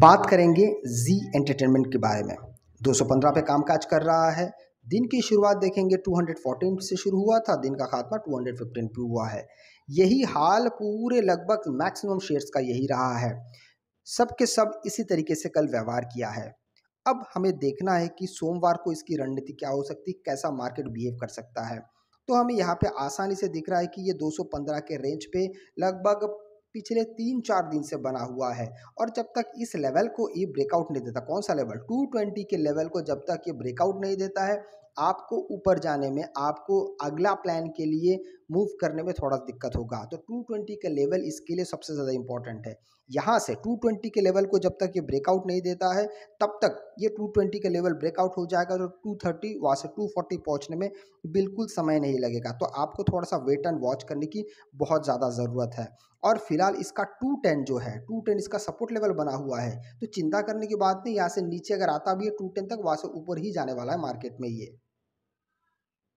बात करेंगे जी एंटरटेनमेंट के बारे में 215 पे कामकाज कर रहा है दिन की शुरुआत देखेंगे 214 से शुरू हुआ था दिन का खात्मा 215 पे हुआ है यही हाल पूरे लगभग मैक्सिमम शेयर्स का यही रहा है सब के सब इसी तरीके से कल व्यवहार किया है अब हमें देखना है कि सोमवार को इसकी रणनीति क्या हो सकती है कैसा मार्केट बिहेव कर सकता है तो हमें यहाँ पे आसानी से दिख रहा है कि ये 215 के रेंज पे लगभग पिछले तीन चार दिन से बना हुआ है और जब तक इस लेवल को ये ब्रेकआउट नहीं देता कौन सा लेवल 220 के लेवल को जब तक ये ब्रेकआउट नहीं देता है आपको ऊपर जाने में आपको अगला प्लान के लिए मूव करने में थोड़ा दिक्कत होगा तो 220 का लेवल इसके लिए सबसे ज़्यादा इंपॉर्टेंट है यहाँ से 220 के लेवल को जब तक ये ब्रेकआउट नहीं देता है तब तक ये 220 का लेवल ब्रेकआउट हो जाएगा तो 230 वहाँ से 240 पहुँचने में बिल्कुल समय नहीं लगेगा तो आपको थोड़ा सा वेट एंड वॉच करने की बहुत ज़्यादा ज़रूरत है और फिलहाल इसका 210 जो है 210 इसका सपोर्ट लेवल बना हुआ है तो चिंता करने की बात नहीं यहाँ से नीचे अगर आता भी है 210 तक वहाँ से ऊपर ही जाने वाला है मार्केट में ये